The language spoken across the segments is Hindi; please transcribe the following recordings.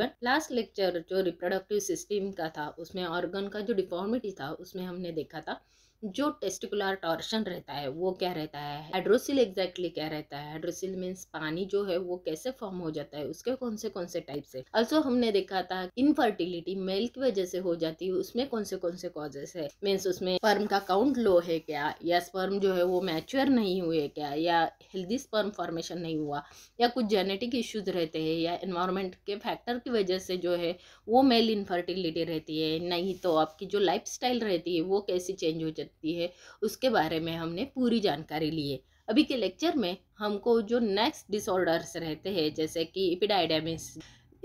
एवरीवन लास्ट लेक्चर जो रिप्रोडक्टिव सिस्टम का था उसमें ऑर्गन का जो डिफॉर्मिटी था उसमें हमने देखा था जो टेस्टिकुलर टॉर्शन रहता है वो क्या रहता है हाइड्रोसिल एग्जैक्टली क्या रहता है हाइड्रोसिल मीन्स पानी जो है वो कैसे फॉर्म हो जाता है उसके कौन से कौन से टाइप से अल्सो हमने देखा था इनफर्टिलिटी मेल की वजह से हो जाती है उसमें कौन से कौन से कॉजेस है मीन्स उसमें स्पर्म का काउंट लो है क्या या स्पर्म जो है वो मैच्योर नहीं हुए क्या या हेल्दी स्पर्म फॉर्मेशन नहीं हुआ या कुछ जेनेटिक इश्यूज रहते हैं या इन्वायरमेंट के फैक्टर की वजह से जो है वो मेल इनफर्टिलिटी रहती है नहीं तो आपकी जो लाइफ रहती है वो कैसे चेंज हो जाती है उसके बारे में हमने पूरी जानकारी ली है अभी के लेक्चर में हमको जो नेक्स्ट डिसऑर्डर्स रहते हैं जैसे कि इपिडाइडेमिस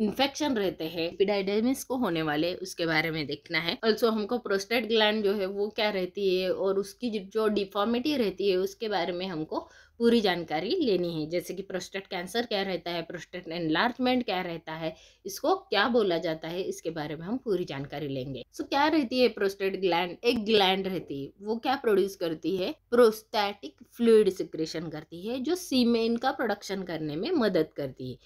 इन्फेक्शन रहते हैं पिडाइडेमिस को होने वाले उसके बारे में देखना है ऑल्सो हमको प्रोस्टेट ग्लैंड जो है वो क्या रहती है और उसकी जो डिफॉर्मिटी रहती है उसके बारे में हमको पूरी जानकारी लेनी है जैसे कि प्रोस्टेट कैंसर क्या रहता है प्रोस्टेट एनलार्जमेंट क्या रहता है इसको क्या बोला जाता है इसके बारे में हम पूरी जानकारी लेंगे सो so, क्या रहती है प्रोस्टेट ग्लैंड एक ग्लैंड रहती है वो क्या प्रोड्यूस करती है प्रोस्टैटिक फ्लूड सिक्रेशन करती है जो सीमेन का प्रोडक्शन करने में मदद करती है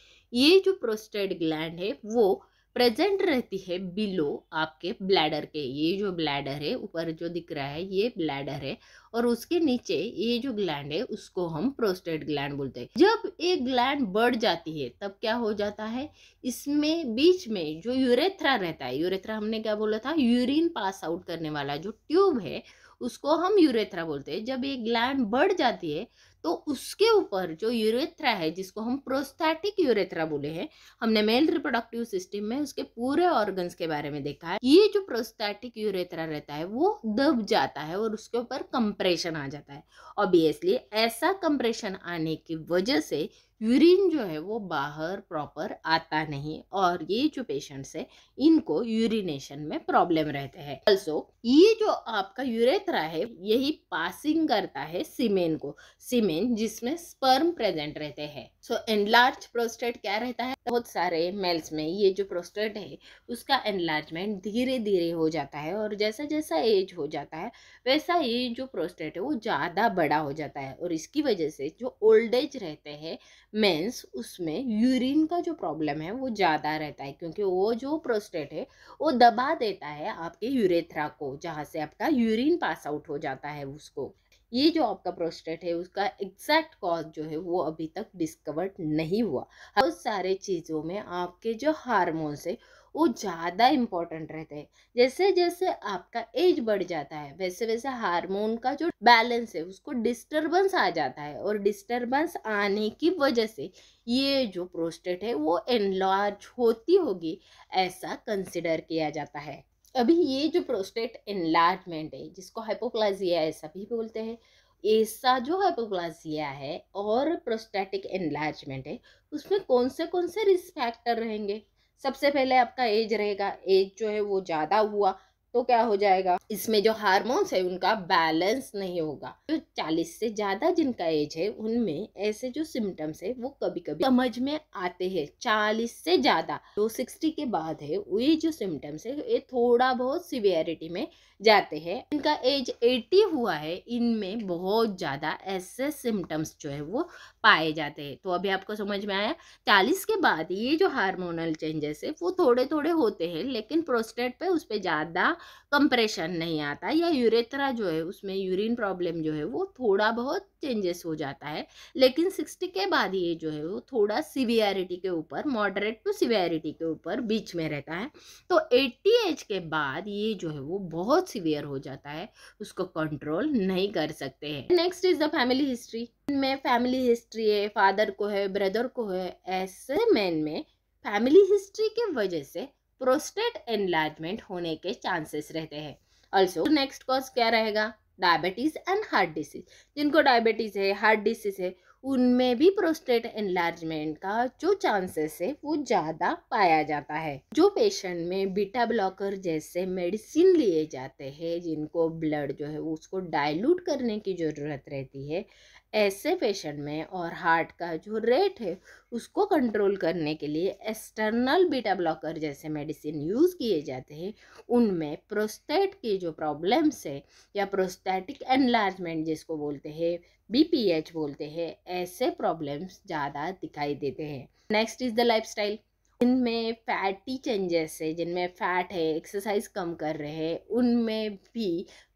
ये जो प्रोस्टेट ग्लैंड है वो प्रेजेंट रहती है बिलो आपके ब्लैडर के ये जो ब्लैडर है ऊपर जो दिख रहा है ये ब्लैडर है और उसके नीचे ये जो ग्लैंड है उसको हम प्रोस्टेट ग्लैंड बोलते हैं जब ये ग्लैंड बढ़ जाती है तब क्या हो जाता है इसमें बीच में जो यूरेथ्रा रहता है यूरेथ्रा हमने क्या बोला था यूरिन पास आउट करने वाला जो ट्यूब है उसको हम यूरेथ्रा बोलते हैं जब ये ग्लैंड बढ़ जाती है तो उसके ऊपर जो यूरेथ्रा है जिसको हम प्रोस्थेटिक यूरेथ्रा बोले हैं हमने मेल रिप्रोडक्टिव सिस्टम में उसके पूरे ऑर्गन्स के बारे में देखा है ये जो प्रोस्थेटिक यूरेथ्रा रहता है वो दब जाता है और उसके ऊपर कंप्रेशन आ जाता है ऑब्वियसली ऐसा कंप्रेशन आने की वजह से यूरिन जो है वो बाहर प्रॉपर आता नहीं और ये जो पेशेंट्स है इनको यूरिनेशन में प्रॉब्लम रहते हैं अल्सो ये जो आपका यूरेथ्रा है यही पासिंग करता है सीमेन को सीमेन जिसमें स्पर्म प्रेजेंट रहते हैं सो एनलार्ज प्रोस्टेट क्या रहता है बहुत सारे मेल्स में ये जो प्रोस्टेट है उसका एनलार्जमेंट धीरे धीरे हो जाता है और जैसा जैसा एज हो जाता है वैसा ये जो प्रोस्टेट है वो ज़्यादा बड़ा हो जाता है और इसकी वजह से जो ओल्ड एज रहते हैं मेंस उसमें यूरिन का जो प्रॉब्लम है वो ज़्यादा रहता है क्योंकि वो जो प्रोस्टेट है वो दबा देता है आपके यूरेथ्रा को जहाँ से आपका यूरिन पास आउट हो जाता है उसको ये जो आपका प्रोस्टेट है उसका एग्जैक्ट कॉज जो है वो अभी तक डिस्कवर्ड नहीं हुआ बहुत सारे चीज़ों में आपके जो हारमोन्स है वो ज़्यादा इम्पोर्टेंट रहते हैं जैसे जैसे आपका एज बढ़ जाता है वैसे वैसे हार्मोन का जो बैलेंस है उसको डिस्टर्बेंस आ जाता है और डिस्टर्बेंस आने की वजह से ये जो प्रोस्टेट है वो एनलार्ज होती होगी ऐसा कंसिडर किया जाता है अभी ये जो प्रोस्टेट एनलार्जमेंट है जिसको हाइपोप्लाजिया ऐसा भी बोलते हैं ऐसा जो हाइपोप्लाजिया है और प्रोस्टेटिक एनलार्जमेंट है उसमें कौन से कौन से रिस्क फैक्टर रहेंगे सबसे पहले आपका एज रहेगा एज जो है वो ज़्यादा हुआ तो क्या हो जाएगा इसमें जो हारमोन्स है उनका बैलेंस नहीं होगा जो चालीस से ज़्यादा जिनका एज है उनमें ऐसे जो सिम्टम्स है वो कभी कभी समझ में आते हैं चालीस से ज़्यादा जो सिक्सटी के बाद है वही जो सिम्टम्स है ये थोड़ा बहुत सिवियरिटी में जाते हैं इनका एज 80 हुआ है इनमें बहुत ज़्यादा ऐसे सिम्टम्स जो है वो पाए जाते हैं तो अभी आपको समझ में आया चालीस के बाद ये जो हार्मोनल चेंजेस है वो थोड़े थोड़े होते हैं लेकिन प्रोस्टेट पे उस पर ज़्यादा कंप्रेशन नहीं आता या यूरेथ्रा जो है उसमें यूरिन प्रॉब्लम जो है वो थोड़ा बहुत चेंजेस हो जाता है लेकिन सिक्सटी के बाद ये जो है वो थोड़ा सीवियरिटी के ऊपर मॉडरेट टू सीवियरिटी के ऊपर बीच में रहता है तो एट्टी एज के बाद ये जो है वो बहुत बहुत सिवियर हो जाता है उसको कंट्रोल नहीं कर सकते हैं next is the family history में फैमिली हिस्ट्री है फादर को है ब्रदर को है ऐसे मैन में फैमिली हिस्ट्री के वजह से प्रोस्टेट एनलार्जमेंट होने के चांसेस रहते हैं ऑल्सो नेक्स्ट कॉज क्या रहेगा डायबिटीज़ एंड हार्ट डिसीज जिनको डायबिटीज़ है हार्ट डिसीज है उनमें भी प्रोस्टेट एनलार्जमेंट का जो चांसेस है वो ज़्यादा पाया जाता है जो पेशेंट में बीटा ब्लॉकर जैसे मेडिसिन लिए जाते हैं जिनको ब्लड जो है उसको डाइल्यूट करने की ज़रूरत रहती है ऐसे पेशेंट में और हार्ट का जो रेट है उसको कंट्रोल करने के लिए एक्सटर्नल बीटा ब्लॉकर जैसे मेडिसिन यूज़ किए जाते हैं उनमें प्रोस्टेट की जो प्रॉब्लम्स है या प्रोस्टेटिक एनलार्जमेंट जिसको बोलते हैं बीपीएच बोलते हैं ऐसे प्रॉब्लम्स ज़्यादा दिखाई देते हैं नेक्स्ट इज़ द लाइफस्टाइल जिनमें फैटी चेंजेस है जिनमें फैट है एक्सरसाइज कम कर रहे हैं उनमें भी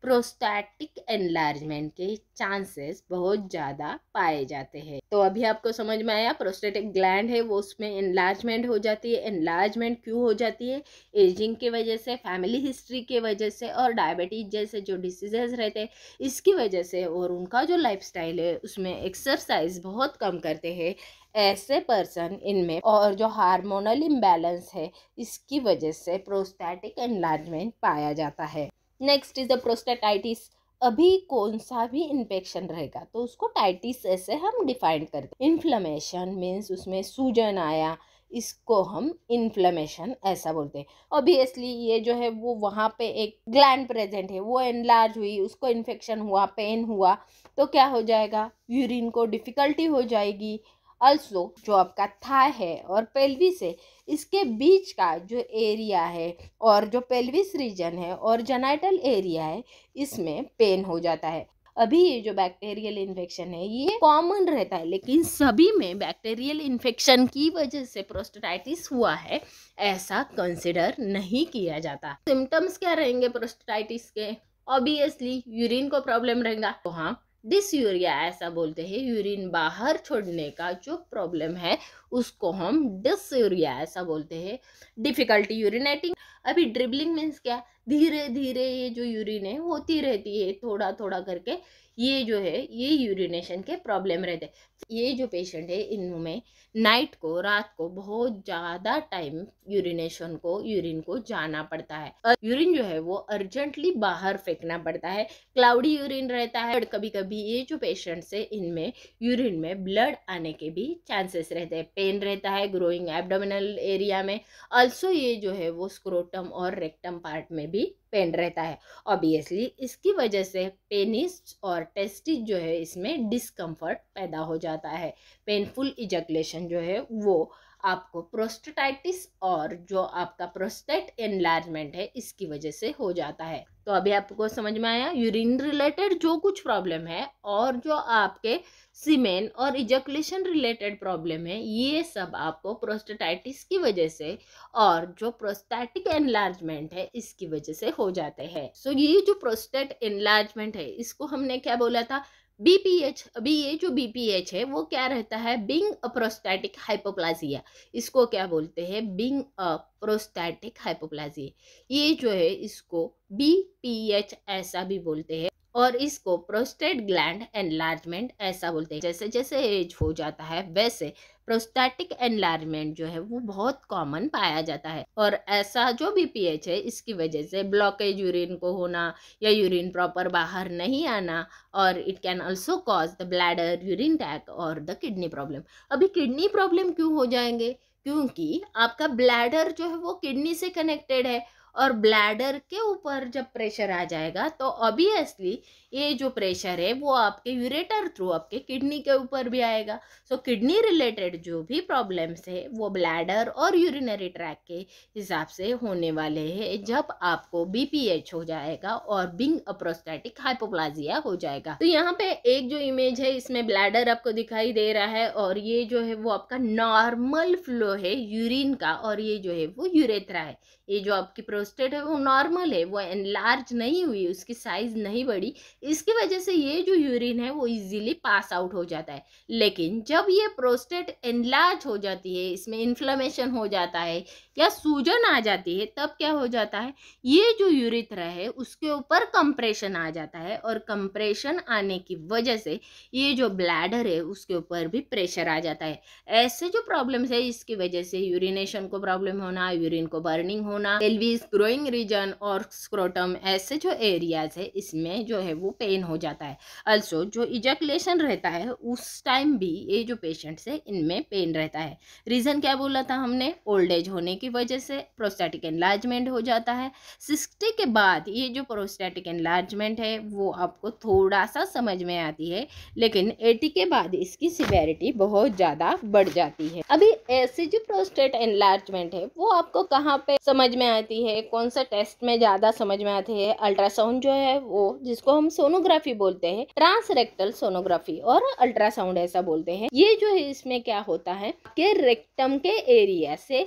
प्रोस्टैटिक एनलार्जमेंट के चांसेस बहुत ज़्यादा पाए जाते हैं तो अभी आपको समझ में आया प्रोस्टेटिक ग्लैंड है वो उसमें एनलार्जमेंट हो जाती है एनलार्जमेंट क्यों हो जाती है एजिंग की वजह से फैमिली हिस्ट्री की वजह से और डायबिटीज जैसे जो डिसीजेज रहते हैं इसकी वजह से और उनका जो लाइफ है उसमें एक्सरसाइज बहुत कम करते हैं ऐसे पर्सन इनमें और जो हार्मोनल इम्बैलेंस है इसकी वजह से प्रोस्टैटिक एनलार्जमेंट पाया जाता है नेक्स्ट इज़ द प्रोस्टेटाइटिस अभी कौन सा भी इन्फेक्शन रहेगा तो उसको टाइटिस ऐसे हम डिफाइन करते इन्फ्लमेशन मीन्स उसमें सूजन आया इसको हम इन्फ्लमेशन ऐसा बोलते हैं ऑब्वियसली ये जो है वो वहाँ पे एक ग्लैंड प्रेजेंट है वो एनलार्ज हुई उसको इन्फेक्शन हुआ पेन हुआ तो क्या हो जाएगा यूरिन को डिफ़िकल्टी हो जाएगी अल्सो जो आपका था है और पेल्विस है इसके बीच का जो एरिया है और जो पेल्विस रीजन है और जनाइटल एरिया है इसमें पेन हो जाता है अभी ये जो बैक्टीरियल इन्फेक्शन है ये कॉमन रहता है लेकिन सभी में बैक्टीरियल इन्फेक्शन की वजह से प्रोस्टेटाइटिस हुआ है ऐसा कंसिडर नहीं किया जाता सिम्टम्स क्या रहेंगे प्रोस्टेटाइटिस के ऑब्वियसली यूरिन को प्रॉब्लम रहेगा तो हाँ डिस यूरिया ऐसा बोलते हैं यूरिन बाहर छोड़ने का जो प्रॉब्लम है उसको हम डिस यूरिया ऐसा बोलते हैं डिफ़िकल्टी यूरिनेटिंग अभी ड्रिबलिंग मीन्स क्या धीरे धीरे ये जो यूरिन है होती रहती है थोड़ा थोड़ा करके ये जो है ये यूरिनेशन के प्रॉब्लम रहते ये जो पेशेंट है इनमें नाइट को रात को बहुत ज़्यादा टाइम यूरिनेशन को यूरिन को जाना पड़ता है और यूरिन जो है वो अर्जेंटली बाहर फेंकना पड़ता है क्लाउडी यूरिन रहता है और कभी कभी ये जो पेशेंट्स है इनमें यूरिन में ब्लड आने के भी चांसेस रहते हैं पेन रहता है ग्रोइंग एबडोमिनल एरिया में ऑल्सो ये जो है वो स्क्रोटम और रेक्टम पार्ट में भी पेन रहता है ऑब्वियसली इसकी वजह से पेनिस और टेस्टिस जो है इसमें डिस्कम्फर्ट पैदा हो जाता है पेनफुल इजकुलेशन जो है वो आपको प्रोस्टेटाइटिस और जो आपका प्रोस्टेट एनलार्जमेंट है इसकी वजह से हो जाता है तो अभी आपको समझ में आया यूरिन रिलेटेड जो कुछ प्रॉब्लम है और जो आपके सीमेन और इजकुलेशन रिलेटेड प्रॉब्लम है ये सब आपको प्रोस्टेटाइटिस की वजह से और जो प्रोस्टैटिक एनलार्जमेंट है इसकी वजह से हो जाते हैं सो so, ये जो प्रोस्टेट एनलार्जमेंट है इसको हमने क्या बोला था बीपीएच अभी ये जो बीपीएच है वो क्या रहता है बिंग अ प्रोस्टैटिक हाइपोप्लाजिया इसको क्या बोलते हैं बिंग अ प्रोस्टैटिक हाइपोप्लाजिया ये जो है इसको बीपीएच ऐसा भी बोलते हैं और इसको प्रोस्टेट ग्लैंड एनलार्जमेंट ऐसा बोलते हैं जैसे जैसे एज हो जाता है वैसे प्रोस्टैटिक एनलार्जमेंट जो है वो बहुत कॉमन पाया जाता है और ऐसा जो भी पीएच है इसकी वजह से ब्लॉकेज यूरिन को होना या यूरिन प्रॉपर बाहर नहीं आना और it can also cause the bladder urine tract और द किडनी प्रॉब्लम अभी किडनी प्रॉब्लम क्यों हो जाएंगे क्योंकि आपका ब्लैडर जो है वो किडनी से कनेक्टेड है और ब्लैडर के ऊपर जब प्रेशर आ जाएगा तो ऑब्वियसली ये जो प्रेशर है वो आपके यूरेटर थ्रू आपके किडनी के ऊपर भी आएगा सो किडनी रिलेटेड जो भी प्रॉब्लम्स है वो ब्लैडर और यूरिनरी ट्रैक के हिसाब से होने वाले हैं जब आपको बीपीएच हो जाएगा और बिंग अप्रोस्टेटिक हाइपोप्लाजिया हो जाएगा तो यहाँ पे एक जो इमेज है इसमें ब्लैडर आपको दिखाई दे रहा है और ये जो है वो आपका नॉर्मल फ्लो है यूरिन का और ये जो है वो यूरेथ्रा है ये जो आपकी प्रोस्टेट है वो नॉर्मल है वो एनलार्ज नहीं हुई उसकी साइज नहीं बढ़ी इसकी वजह से ये जो यूरिन है वो इजीली पास आउट हो जाता है लेकिन जब ये प्रोस्टेट एनलार्ज हो जाती है इसमें इन्फ्लामेशन हो जाता है या सूजन आ जाती है तब क्या हो जाता है ये जो यूरिथ्रा है उसके ऊपर कंप्रेशन आ जाता है और कंप्रेशन आने की वजह से ये जो ब्लैडर है उसके ऊपर भी प्रेशर आ जाता है ऐसे जो प्रॉब्लम्स है इसकी वजह से यूरिनेशन को प्रॉब्लम होना यूरिन को बर्निंग होना एलवीज ग्रोइंग रीजन और स्क्रोटम ऐसे जो एरियाज है इसमें जो है वो पेन हो जाता है अल्सो जो इजेकुलेशन रहता है उस टाइम भी ये जो पेशेंट्स है इनमें पेन रहता है रीज़न क्या बोला था हमने ओल्ड एज होने की वजह से प्रोस्टेटिक एनलार्जमेंट हो जाता है सिक्सटी के बाद ये जो प्रोस्टेटिक एनलार्जमेंट है वो आपको थोड़ा सा समझ में आती है लेकिन एटी के बाद इसकी सिवेरिटी बहुत ज़्यादा बढ़ जाती है अभी ऐसी जो प्रोस्टेट एनलार्जमेंट है वो आपको कहाँ पर समझ में आती है कौन सा टेस्ट में ज़्यादा समझ में आती है अल्ट्रासाउंड जो है वो जिसको हम सोनोग्राफी बोलते हैं ट्रांसरेक्टल सोनोग्राफी और अल्ट्रासाउंड ऐसा बोलते हैं ये जो है इसमें क्या होता है कि रेक्टम के एरिया से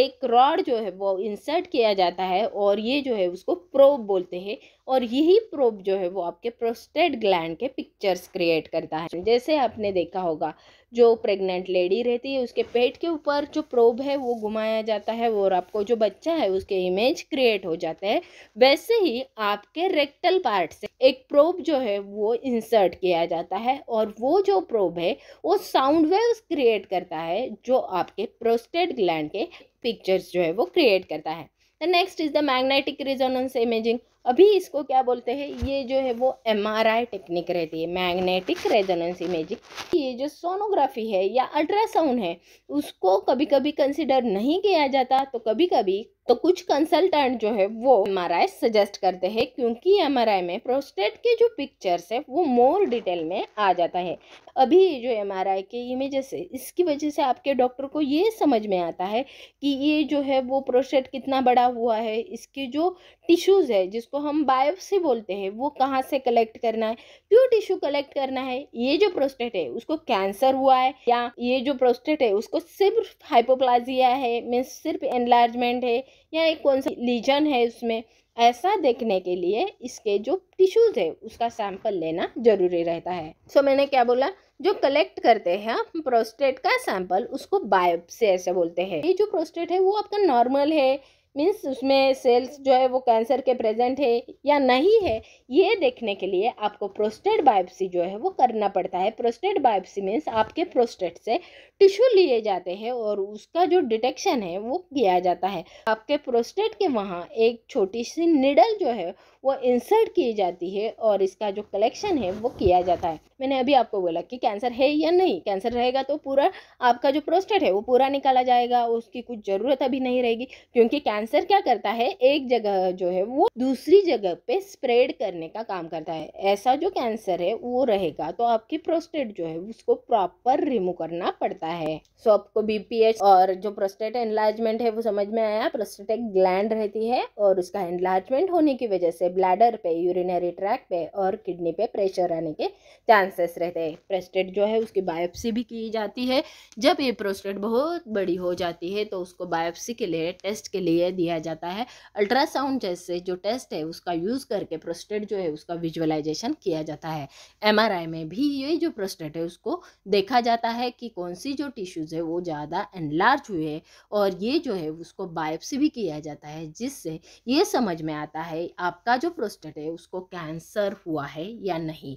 एक रॉड जो है वो इंसर्ट किया जाता है और ये जो है उसको प्रोब बोलते हैं और यही प्रोब जो है वो आपके प्रोस्टेट ग्लैंड के पिक्चर्स क्रिएट करता है जैसे आपने देखा होगा जो प्रेग्नेंट लेडी रहती है उसके पेट के ऊपर जो प्रोब है वो घुमाया जाता है और आपको जो बच्चा है उसके इमेज क्रिएट हो जाते हैं वैसे ही आपके रेक्टल पार्ट से एक प्रोब जो है वो इंसर्ट किया जाता है और वो जो प्रोब है वो साउंड वेव्स क्रिएट करता है जो आपके प्रोस्टेट ग्लैंड के पिक्चर्स जो है वो क्रिएट करता है the next is the magnetic resonance imaging अभी इसको क्या बोलते हैं ये जो है वो एमआरआई टेक्निक रहती है मैग्नेटिक रेजोनेंस इमेजिंग ये जो सोनोग्राफी है या अल्ट्रासाउंड है उसको कभी कभी कंसिडर नहीं किया जाता तो कभी कभी तो कुछ कंसल्टेंट जो है वो एम सजेस्ट करते हैं क्योंकि एम में प्रोस्टेट के जो पिक्चर्स है वो मोर डिटेल में आ जाता है अभी जो एम के इमेजेस है इसकी वजह से आपके डॉक्टर को ये समझ में आता है कि ये जो है वो प्रोस्टेट कितना बड़ा हुआ है इसके जो टिश्यूज़ है जिसको हम बायोप्सी बोलते हैं वो कहाँ से कलेक्ट करना है क्यों टिश्यू कलेक्ट करना है ये जो प्रोस्टेट है उसको कैंसर हुआ है या ये जो प्रोस्टेट है उसको सिर्फ हाइपोप्लाजिया है मीन्स सिर्फ एनलार्जमेंट है या एक कौन सा लीजन है उसमें ऐसा देखने के लिए इसके जो टिश्यूज़ है उसका सैंपल लेना ज़रूरी रहता है सो so, मैंने क्या बोला जो कलेक्ट करते हैं प्रोस्टेट का सैंपल उसको बायोप्सी ऐसे बोलते हैं ये जो प्रोस्टेट है वो आपका नॉर्मल है मीन्स उसमें सेल्स जो है वो कैंसर के प्रेजेंट है या नहीं है ये देखने के लिए आपको प्रोस्टेट बायोप्सी जो है वो करना पड़ता है प्रोस्टेट बायोप्सी मीन्स आपके प्रोस्टेट से टिश्यू लिए जाते हैं और उसका जो डिटेक्शन है वो किया जाता है आपके प्रोस्टेट के वहाँ एक छोटी सी निडल जो है वो इंसर्ट की जाती है और इसका जो कलेक्शन है वो किया जाता है मैंने अभी आपको बोला कि कैंसर है या नहीं कैंसर रहेगा तो पूरा आपका जो प्रोस्टेट है वो पूरा निकाला जाएगा उसकी कुछ ज़रूरत अभी नहीं रहेगी क्योंकि कैंसर क्या करता है एक जगह जो है वो दूसरी जगह पे स्प्रेड करने का काम करता है ऐसा जो कैंसर है वो रहेगा तो आपकी प्रोस्टेट जो है उसको प्रॉपर रिमूव करना पड़ता है सो आपको बीपीएच और जो प्रोस्टेट एनलार्जमेंट है वो समझ में आया प्रोस्टेट एक ग्लैंड रहती है और उसका एनलार्जमेंट होने की वजह से ब्लैडर पे यूरिनरी ट्रैक पे और किडनी पे प्रेशर आने के चांसेस रहते हैं प्रोस्टेट जो है उसकी बायोप्सी भी की जाती है जब ये प्रोस्टेट बहुत बड़ी हो जाती है तो उसको बायोप्सी के लिए टेस्ट के लिए दे दिया जाता है अल्ट्रासाउंड जैसे जो टेस्ट है उसका यूज़ करके प्रोस्टेट जो है उसका विजुअलाइजेशन किया जाता है एमआरआई में भी ये जो प्रोस्टेट है उसको देखा जाता है कि कौन सी जो टिश्यूज़ है वो ज़्यादा एनलार्ज हुए है और ये जो है उसको बायोप्सी भी किया जाता है जिससे ये समझ में आता है आपका जो प्रोस्टेट है उसको कैंसर हुआ है या नहीं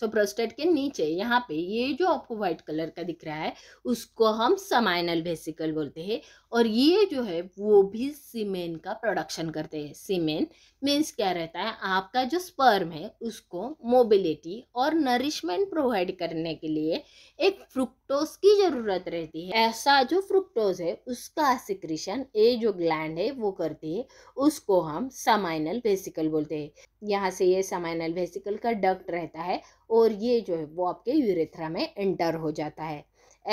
सो प्रोस्टेट के नीचे यहाँ पे ये जो आपको व्हाइट कलर का दिख रहा है उसको हम समाइनल वेसिकल बोलते हैं और ये जो है वो भी सीमेन का प्रोडक्शन करते हैं सीमेन मीन्स क्या रहता है आपका जो स्पर्म है उसको मोबिलिटी और नरिशमेंट प्रोवाइड करने के लिए एक फ्रुक्टोज की ज़रूरत रहती है ऐसा जो फ्रुक्टोज है उसका सिक्रिशन ये जो ग्लैंड है वो करती है उसको हम समाइनल वेसिकल बोलते हैं यहाँ से ये समाइनल वेसिकल का डक्ट रहता है और ये जो है वो आपके यूरेथ्रा में एंटर हो जाता है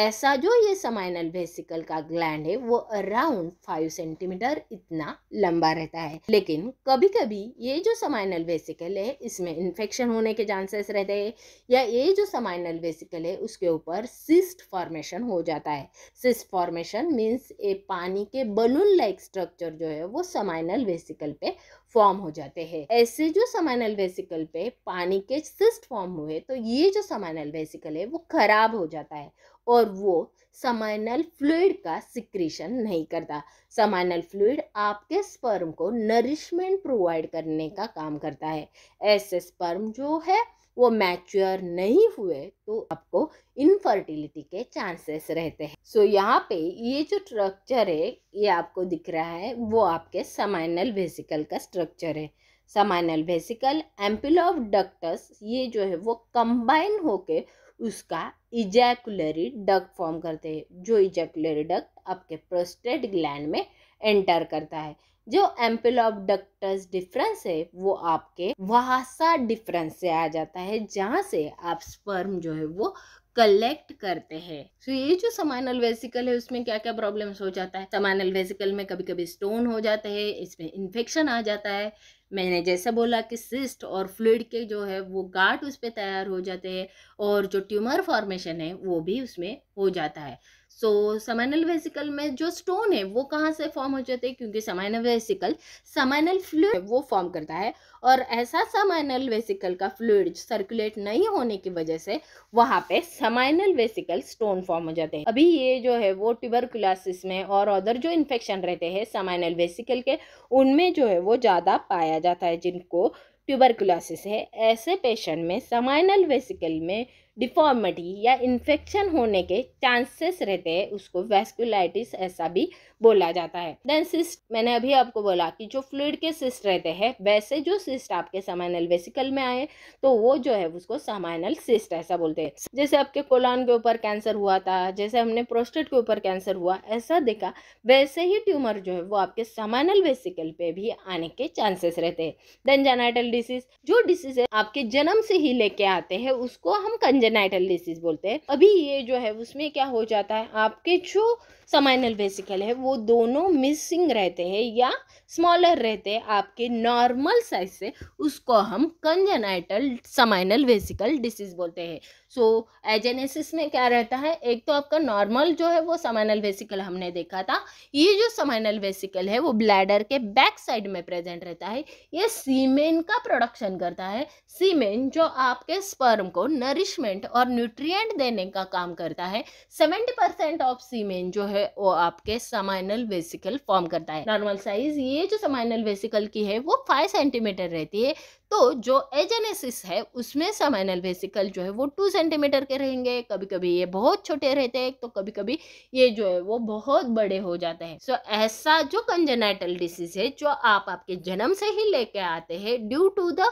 ऐसा जो ये समाइनल वेसिकल का ग्लैंड है वो अराउंड फाइव सेंटीमीटर इतना लंबा रहता है लेकिन कभी कभी ये जो समाइनल वेसिकल है इसमें इन्फेक्शन होने के चांसेस रहते हैं या ये जो समाइनल वेसिकल है उसके ऊपर सिस्ट फॉर्मेशन हो जाता है सिस्ट फॉर्मेशन मीन्स ये पानी के बलून लाइक स्ट्रक्चर जो है वो समाइनल वेसिकल पे फॉर्म हो जाते हैं ऐसे जो समाइनल वेसिकल पे पानी के सिस्ट फॉर्म हुए तो ये जो समाइनल वेसिकल है वो खराब हो जाता है और वो समाइनल फ्लूड का सिक्रेशन नहीं करता समाइनल फ्लूड आपके स्पर्म को नरिशमेंट प्रोवाइड करने का काम करता है ऐसे स्पर्म जो है वो मैच्योर नहीं हुए तो आपको इनफर्टिलिटी के चांसेस रहते हैं सो so, यहाँ पे ये जो स्ट्रक्चर है ये आपको दिख रहा है वो आपके समाइनल वेसिकल का स्ट्रक्चर है seminal vesicle ampulla of ductus ये जो है वो कंबाइन होके उसका इजैकुलरी डक्ट फॉर्म करते हैं जो इजैकुलरी डक्ट आपके प्रोस्टेट ग्लैंड में एंटर करता है जो एम्पल ऑफ डक्टस डिफरेंस है वो आपके वहासा डिफरेंस से आ जाता है जहाँ से आप स्पर्म जो है वो कलेक्ट करते हैं सो so, ये जो समानल वेसिकल है उसमें क्या क्या प्रॉब्लम्स हो जाता है समानल वेसिकल में कभी कभी स्टोन हो जाते हैं इसमें इन्फेक्शन आ जाता है मैंने जैसा बोला कि सिस्ट और फ्लूड के जो है वो गार्ड उस पर तैयार हो जाते हैं और जो ट्यूमर फॉर्मेशन है वो भी उसमें हो जाता है सो समाइनल वेसिकल में जो स्टोन है वो कहाँ से फॉर्म हो जाते हैं क्योंकि समाइनल वेसिकल समाइनल फ्लूड वो फॉर्म करता है और ऐसा समाइनल वेसिकल का फ्लूड सर्कुलेट नहीं होने की वजह से वहाँ पे समाइनल वेसिकल स्टोन फॉर्म हो जाते हैं अभी ये जो है वो ट्यूबरकुलासिस में और अदर जो इन्फेक्शन रहते हैं समाइनल वेसिकल के उनमें जो है वो ज़्यादा पाया जाता है जिनको ट्यूबरकुलासिस है ऐसे पेशेंट में समाइनल वेसिकल में डिफॉर्मिटी या इन्फेक्शन होने के चांसेस रहते हैं उसको वेस्कुलाइटिस ऐसा भी बोला जाता है देन सिस्ट मैंने अभी आपको बोला कि जो फ्लूड के सिस्ट रहते हैं वैसे जो सिस्ट आपके समाइनल वेसिकल में आए तो वो जो है उसको समाइनल सिस्ट ऐसा बोलते हैं जैसे आपके कोलान के ऊपर कैंसर हुआ था जैसे हमने प्रोस्टेट के ऊपर कैंसर हुआ ऐसा देखा वैसे ही ट्यूमर जो है वो आपके समाइनल वेसिकल पे भी आने के चांसेस रहते हैं देन जेनाइटल डिसीज जो डिसीज आपके जन्म से ही लेके आते हैं उसको हम कंज कंजेनाइटल डिसीज बोलते हैं अभी ये जो है उसमें क्या हो जाता है आपके जो समाइनल वेसिकल है वो दोनों मिसिंग रहते हैं या स्मॉलर रहते हैं आपके नॉर्मल साइज से उसको हम कंजनाइटल समाइनल वेसिकल डिसीज बोलते हैं सो so, एजेनेसिस में क्या रहता है एक तो आपका नॉर्मल जो है वो समाइनल वेसिकल हमने देखा था ये जो समाइनल वेसिकल है वो ब्लैडर के बैक साइड में प्रेजेंट रहता है ये सीमेन का प्रोडक्शन करता है सीमेन जो आपके स्पर्म को नरिशमेंट और न्यूट्रियट देने का काम करता है सेवेंटी परसेंट ऑफ सीमेन जो है है वो आपके समाइनल वेसिकल फॉर्म करता है नॉर्मल साइज ये जो समाइनल वेसिकल की है वो फाइव सेंटीमीटर रहती है तो जो एजेनेसिस है उसमें समाइनल वेसिकल जो है वो टू सेंटीमीटर के रहेंगे कभी कभी ये बहुत छोटे रहते हैं तो कभी कभी ये जो है वो बहुत बड़े हो जाते हैं सो so, ऐसा जो कंजेनाइटल डिसीज है जो आप आपके जन्म से ही लेके आते हैं ड्यू टू द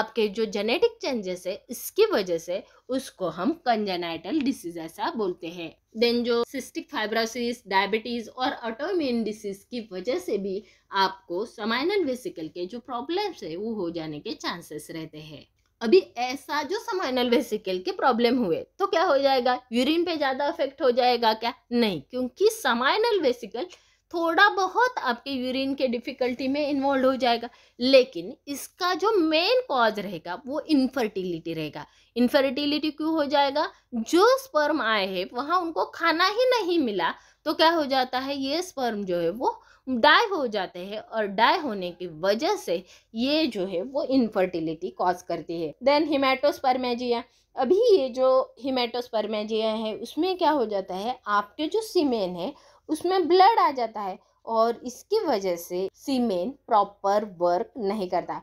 आपके जो जेनेटिक चेंजेस है इसकी वजह से उसको हम कंजेनाइटल डिसीज ऐसा बोलते हैं देन जो सिस्टिक फाइब्रोसिस डायबिटीज़ और ऑटोमिन डिसीज की वजह से भी आपको समाइनल वेसिकल के जो प्रॉब्लम्स है वो हो जाने के चांसेस रहते हैं अभी ऐसा जो समाइनल वेसिकल के प्रॉब्लम हुए तो क्या हो जाएगा यूरिन पे ज़्यादा इफेक्ट हो जाएगा क्या नहीं क्योंकि समाइनल वेसिकल थोड़ा बहुत आपके यूरिन के डिफ़िकल्टी में इन्वॉल्व हो जाएगा लेकिन इसका जो मेन कॉज रहेगा वो इनफर्टिलिटी रहेगा इनफर्टिलिटी क्यों हो जाएगा जो स्पर्म आए हैं वहाँ उनको खाना ही नहीं मिला तो क्या हो जाता है ये स्पर्म जो है वो डाई हो जाते हैं और डाई होने की वजह से ये जो है वो इनफर्टिलिटी कॉज करती है देन हिमेटोस्पर्मेजिया अभी ये जो हिमेटोस्पर्मेजिया है उसमें क्या हो जाता है आपके जो सीमेन है उसमें ब्लड आ जाता है और इसकी वजह से सीमेन प्रॉपर वर्क नहीं करता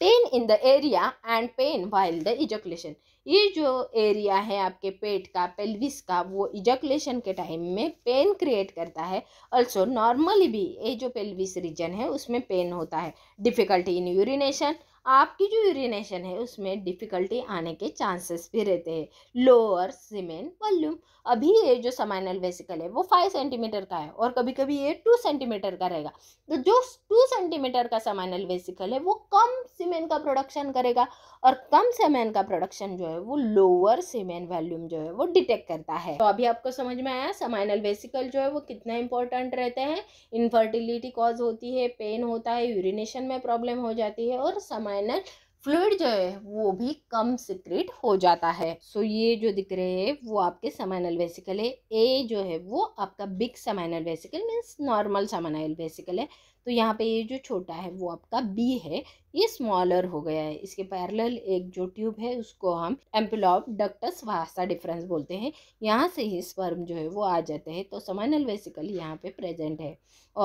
pain in the area and pain while the ejaculation ये जो एरिया है आपके पेट का पेल्विस का वो इजकुलेशन के टाइम में पेन क्रिएट करता है ऑल्सो नॉर्मली भी ये जो पेल्विस रीजन है उसमें पेन होता है डिफ़िकल्टी इन यूरिनेशन आपकी जो यूरिनेशन है उसमें डिफ़िकल्टी आने के चांसेस भी रहते हैं लोअर सीमेन वॉल्यूम अभी ये जो समाइनल वेसिकल है वो फाइव सेंटीमीटर का है और कभी कभी ये टू सेंटीमीटर का रहेगा तो जो टू सेंटीमीटर का समाइनल वेसिकल है वो कम सीमेन का प्रोडक्शन करेगा और कम सीमेन का प्रोडक्शन जो है वो लोअर सीमेन वॉल्यूम जो है वो डिटेक्ट करता है तो अभी आपको समझ में आया समाइनल वेसिकल जो है वो कितना इंपॉर्टेंट रहते हैं इनफर्टिलिटी कॉज होती है पेन होता है यूरिनेशन में प्रॉब्लम हो जाती है और समाइन फाइनल फ्लूड जो है वो भी कम सिक्रेट हो जाता है सो so, ये जो दिख रहे हैं वो आपके समाइनल वेसिकल है ए जो है वो आपका big seminal vesicle means normal seminal vesicle है तो यहाँ पे ये जो छोटा है वो आपका बी है ये स्मॉलर हो गया है इसके पैरेलल एक जो ट्यूब है उसको हम एम्पिलॉप डक्टस वास्ता डिफरेंस बोलते हैं यहाँ से ही स्पर्म जो है वो आ जाते हैं तो समाइनल वेसिकल यहाँ पे प्रेजेंट है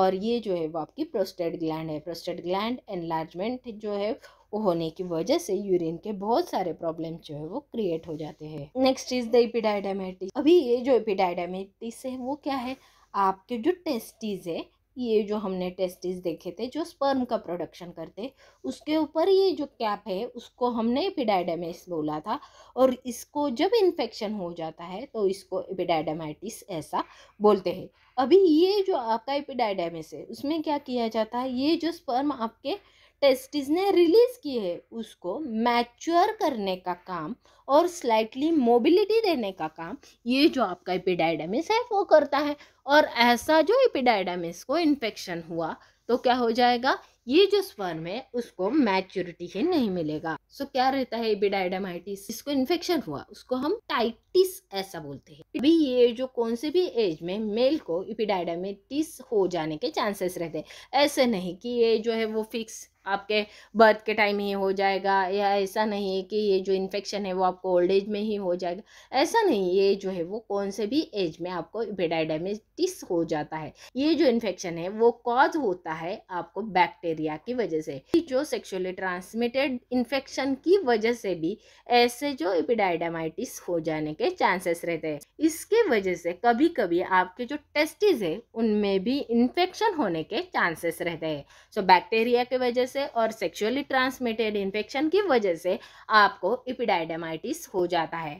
और ये जो है वो आपकी प्रोस्टेट ग्लैंड है प्रोस्टेट ग्लैंड एनलार्जमेंट जो है होने की वजह से यूरिन के बहुत सारे प्रॉब्लम जो है वो क्रिएट हो जाते हैं नेक्स्ट इज द एपिडाइडामेटिस अभी ये जो इपिडाइडामेटिस है वो क्या है आपके जो टेस्टीज है ये जो हमने टेस्टिस देखे थे जो स्पर्म का प्रोडक्शन करते उसके ऊपर ये जो कैप है उसको हमने एपिडाइडामिस बोला था और इसको जब इन्फेक्शन हो जाता है तो इसको एपिडाइडामाइटिस ऐसा बोलते हैं अभी ये जो आपका एपिडाइडामिस है उसमें क्या किया जाता है ये जो स्पर्म आपके टेस्टिस ने रिलीज़ की है उसको मैच्योर करने का काम और स्लाइटली मोबिलिटी देने का काम ये जो आपका एपिडाइडामिस है वो करता है और ऐसा जो एपिडाइडामिस को इन्फेक्शन हुआ तो क्या हो जाएगा ये जो स्पर्म है उसको मैच्योरिटी ही नहीं मिलेगा सो so, क्या रहता है एपिडाइडामाइटिस इसको इन्फेक्शन हुआ उसको हम टाइटिस ऐसा बोलते हैं अभी ये जो कौन से भी एज में मेल को एपिडाइडामाइटिस हो जाने के चांसेस रहते हैं ऐसे नहीं कि ये जो है वो फिक्स आपके बर्थ के टाइम ही हो जाएगा या ऐसा नहीं है कि ये जो इन्फेक्शन है वो आपको ओल्ड एज में ही हो जाएगा ऐसा नहीं ये जो है वो कौन से भी एज में आपको बेडाइडामेटिस हो जाता है ये जो इन्फेक्शन है वो कॉज होता है आपको बैक्टीरिया की वजह से जो सेक्सुअली ट्रांसमिटेड इन्फेक्शन की वजह से भी ऐसे जो इपिडाइडामाइटिस हो जाने के चांसेस रहते हैं इसके वजह से कभी कभी आपके जो टेस्टिस है उनमें भी इन्फेक्शन होने के चांसेस रहते हैं सो बैक्टेरिया बैक्टीरिया की वजह से और सेक्सुअली ट्रांसमिटेड इन्फेक्शन की वजह से आपको इपिडाइडमाइटिस हो जाता है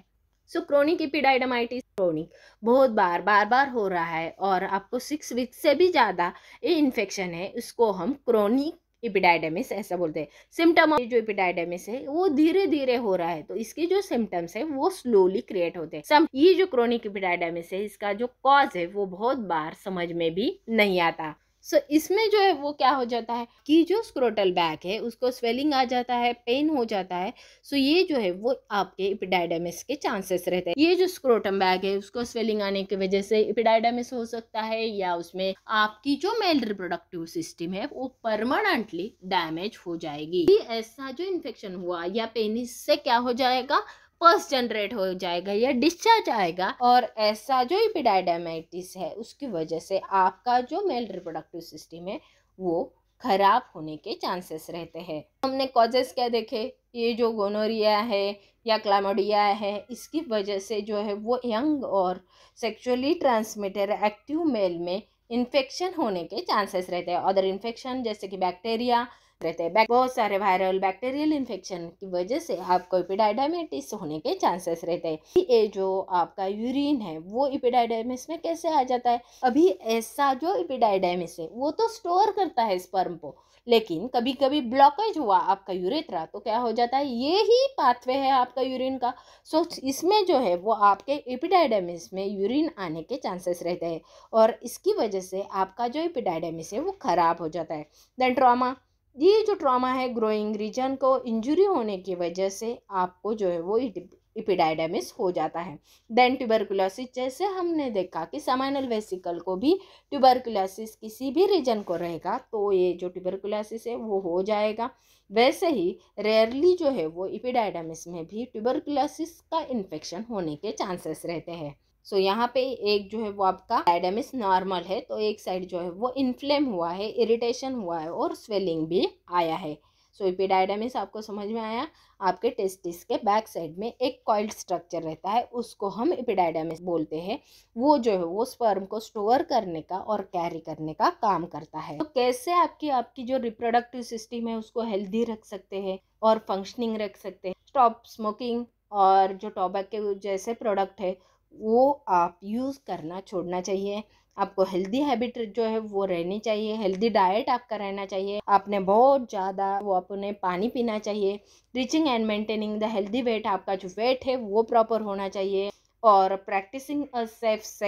सो क्रोनिक इपिडाइडमाइटिस क्रोनिक बहुत बार बार बार हो रहा है और आपको सिक्स वीक्स से भी ज़्यादा ये इन्फेक्शन है उसको हम क्रोनिक इपिडाइडेमिस ऐसा बोलते हैं सिम्टम जो इपिडाइडेमिस है वो धीरे धीरे हो रहा है तो इसके जो सिम्टम्स है वो स्लोली क्रिएट होते हैं सम ये जो क्रोनिक इपिडाइडेमिस है इसका जो कॉज है वो बहुत बार समझ में भी नहीं आता सो so, इसमें जो है वो क्या हो जाता है कि जो स्क्रोटल बैक है उसको स्वेलिंग आ जाता है पेन हो जाता है सो so, ये जो है वो आपके इपिडाइडामिस के चांसेस रहते हैं ये जो स्क्रोटम बैग है उसको स्वेलिंग आने की वजह से इपिडाइडामिस हो सकता है या उसमें आपकी जो मेल रिप्रोडक्टिव सिस्टम है वो परमानेंटली डैमेज हो जाएगी ऐसा जो इन्फेक्शन हुआ या पेनिस से क्या हो जाएगा पस जनरेट हो जाएगा या डिस्चार्ज आएगा और ऐसा जो इपिडाइडामाइटिस है उसकी वजह से आपका जो मेल रिप्रोडक्टिव सिस्टम है वो खराब होने के चांसेस रहते हैं हमने कॉजेस क्या देखे ये जो गोनोरिया है या क्लामोडिया है इसकी वजह से जो है वो यंग और सेक्सुअली ट्रांसमिटेड एक्टिव मेल में इन्फेक्शन होने के चांसेस रहते हैं अदर इन्फेक्शन जैसे कि बैक्टीरिया रहते हैं बहुत सारे वायरल बैक्टीरियल इन्फेक्शन की वजह से आपको इपिडाइडामेटिस होने के चांसेस रहते हैं ये जो आपका यूरिन है वो इपिडाइडामिस में कैसे आ जाता है अभी ऐसा जो इपिडाइडामिस है वो तो स्टोर करता है स्पर्म को लेकिन कभी कभी ब्लॉकेज हुआ आपका यूरेथ्रा तो क्या हो जाता है ये ही पाथवे है आपका यूरिन का सो इसमें जो है वो आपके एपिडाइडेमिस में यूरिन आने के चांसेस रहते हैं और इसकी वजह से आपका जो एपिडाइडेमिस है वो ख़राब हो जाता है देन ट्रॉमा ये जो ट्रॉमा है ग्रोइंग रीजन को इंजरी होने की वजह से आपको जो है वो इपिडाइडामिस हो जाता है देन ट्यूबरकुलोसिस जैसे हमने देखा कि सामाइनल वेसिकल को भी ट्यूबरकुलोसिस किसी भी रीजन को रहेगा तो ये जो ट्यूबरकुलोसिस है वो हो जाएगा वैसे ही रेयरली जो है वो इपिडाइडामिस में भी ट्यूबरकुलोसिस का इन्फेक्शन होने के चांसेस रहते हैं सो so, यहाँ पे एक जो है वो आपका एडेमिस नॉर्मल है तो एक साइड जो है वो इन्फ्लेम हुआ है इरिटेशन हुआ है और स्वेलिंग भी आया है सो so, आपको समझ में आया आपके टेस्टिस के बैक साइड में एक कॉइल्ड स्ट्रक्चर रहता है उसको हम इपिडाइडेमिस बोलते हैं वो जो है वो स्पर्म को स्टोर करने का और कैरी करने का काम करता है तो कैसे आपकी आपकी जो रिप्रोडक्टिव सिस्टम है उसको हेल्दी रख सकते हैं और फंक्शनिंग रख सकते हैं स्टॉप स्मोकिंग और जो टोबैक के जैसे प्रोडक्ट है वो आप यूज़ करना छोड़ना चाहिए आपको हेल्दी हैबिट जो है वो रहनी चाहिए हेल्दी डाइट आपका रहना चाहिए आपने बहुत ज़्यादा वो अपने पानी पीना चाहिए reaching and maintaining the healthy weight आपका जो वेट है वो प्रॉपर होना चाहिए और प्रैक्टिसिंग सेफ से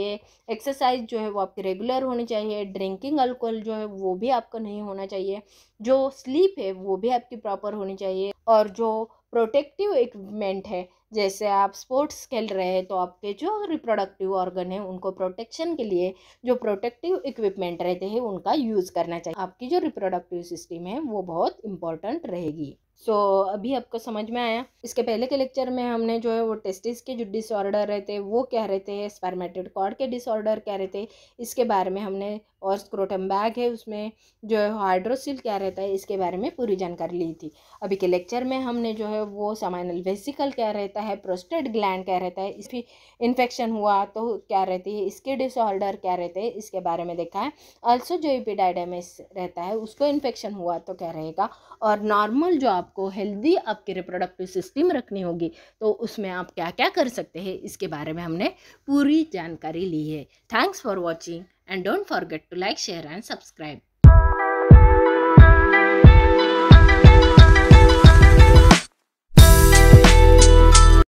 एक्सरसाइज जो है वो आपकी रेगुलर होनी चाहिए ड्रिंकिंग अल्कोहल जो है वो भी आपको नहीं होना चाहिए जो स्लीप है वो भी आपकी प्रॉपर होनी चाहिए और जो प्रोटेक्टिव इक्विपमेंट है जैसे आप स्पोर्ट्स खेल रहे हैं तो आपके जो रिप्रोडक्टिव ऑर्गन है उनको प्रोटेक्शन के लिए जो प्रोटेक्टिव इक्विपमेंट रहते हैं उनका यूज़ करना चाहिए आपकी जो रिप्रोडक्टिव सिस्टम है वो बहुत इंपॉर्टेंट रहेगी सो so, अभी आपको समझ में आया इसके पहले के लेक्चर में हमने जो है वो टेस्टिस के जो डिसऑर्डर रहते वो क्या रहे थे स्पैरमेटेड कॉर्ड के डिसऑर्डर क्या रहे थे इसके बारे में हमने और स्क्रोटम बैग है उसमें जो है हाइड्रोसिल क्या रहता है इसके बारे में पूरी जानकारी ली थी अभी के लेक्चर में हमने जो है वो सामाइनल वेसिकल क्या रहता है प्रोस्टेड ग्लैंड क्या रहता है इसकी इन्फेक्शन हुआ तो क्या रहती है इसके डिसऑर्डर क्या रहते हैं इसके बारे में देखा है ऑल्सो जो एपिडाइडेमिस रहता है उसको इन्फेक्शन हुआ तो क्या रहेगा और नॉर्मल जो आपको हेल्दी आपके रिप्रोडक्टिव सिस्टम रखनी होगी तो उसमें आप क्या क्या कर सकते हैं इसके बारे में हमने पूरी जानकारी ली है thanks for watching and don't forget to like share and subscribe